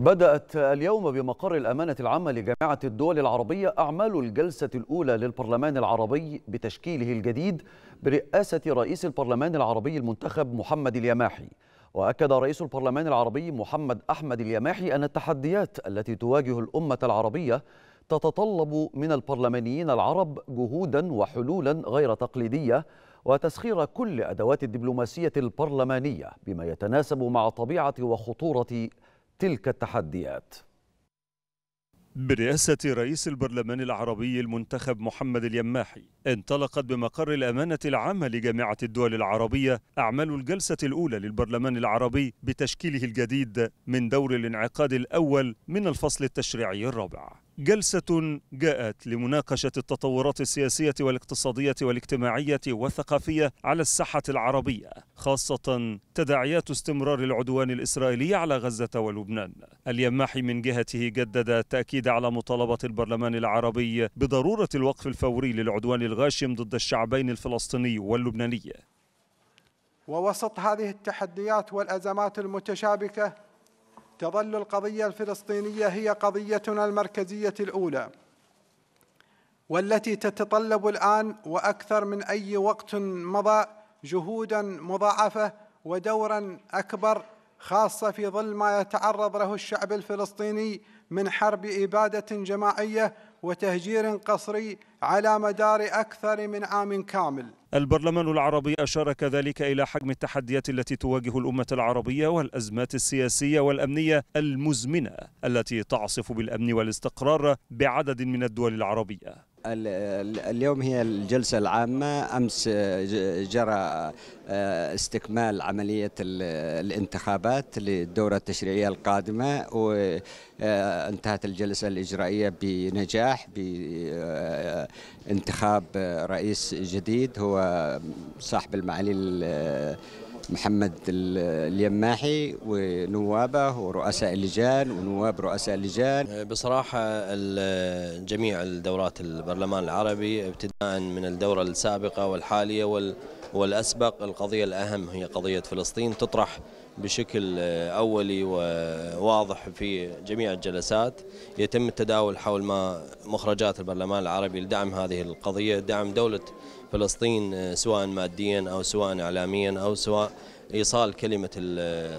بدأت اليوم بمقر الأمانة العامة لجامعة الدول العربية أعمال الجلسة الأولى للبرلمان العربي بتشكيله الجديد برئاسة رئيس البرلمان العربي المنتخب محمد اليماحي وأكد رئيس البرلمان العربي محمد أحمد اليماحي أن التحديات التي تواجه الأمة العربية تتطلب من البرلمانيين العرب جهودا وحلولا غير تقليدية وتسخير كل أدوات الدبلوماسية البرلمانية بما يتناسب مع طبيعة وخطورة تلك التحديات برئاسة رئيس البرلمان العربي المنتخب محمد اليماحي انطلقت بمقر الأمانة العامة لجامعة الدول العربية أعمال الجلسة الأولى للبرلمان العربي بتشكيله الجديد من دور الانعقاد الأول من الفصل التشريعي الرابع جلسة جاءت لمناقشة التطورات السياسية والاقتصادية والاجتماعية والثقافية على الساحة العربية، خاصة تداعيات استمرار العدوان الإسرائيلي على غزة ولبنان. اليماحي من جهته جدد التأكيد على مطالبة البرلمان العربي بضرورة الوقف الفوري للعدوان الغاشم ضد الشعبين الفلسطيني واللبناني. ووسط هذه التحديات والأزمات المتشابكة تظل القضية الفلسطينية هي قضيتنا المركزية الأولى والتي تتطلب الآن وأكثر من أي وقت مضى جهودا مضاعفة ودورا أكبر خاصة في ظل ما يتعرض له الشعب الفلسطيني من حرب إبادة جماعية وتهجير قصري على مدار أكثر من عام كامل البرلمان العربي أشار كذلك إلى حجم التحديات التي تواجه الأمة العربية والأزمات السياسية والأمنية المزمنة التي تعصف بالأمن والاستقرار بعدد من الدول العربية اليوم هي الجلسة العامة أمس جرى آه، استكمال عملية الانتخابات للدورة التشريعية القادمة وانتهت آه، الجلسة الإجرائية بنجاح بانتخاب آه، رئيس جديد هو صاحب المعالي محمد اليماحي ونوابه ورؤساء اللجان ونواب رؤساء اللجان أه، بصراحة جميع الدورات البرلمان العربي ابتداء من الدورة السابقة والحالية والأسبق القضية الأهم هي قضية فلسطين تطرح بشكل أولي وواضح في جميع الجلسات يتم التداول حول ما مخرجات البرلمان العربي لدعم هذه القضية دعم دولة فلسطين سواء ماديا أو سواء إعلاميا أو سواء إيصال كلمة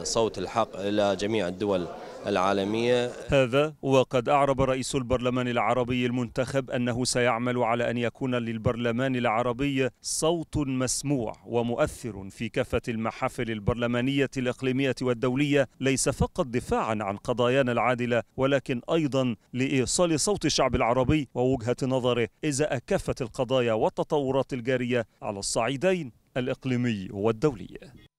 صوت الحق إلى جميع الدول العالمية هذا وقد أعرب رئيس البرلمان العربي المنتخب أنه سيعمل على أن يكون للبرلمان العربي صوت مسموع ومؤثر في كافة المحافل البرلمانية الإقليمية والدولية ليس فقط دفاعا عن قضايانا العادلة ولكن أيضا لإيصال صوت الشعب العربي ووجهة نظره إزاء كافة القضايا والتطورات الجارية على الصعيدين الإقليمي والدولي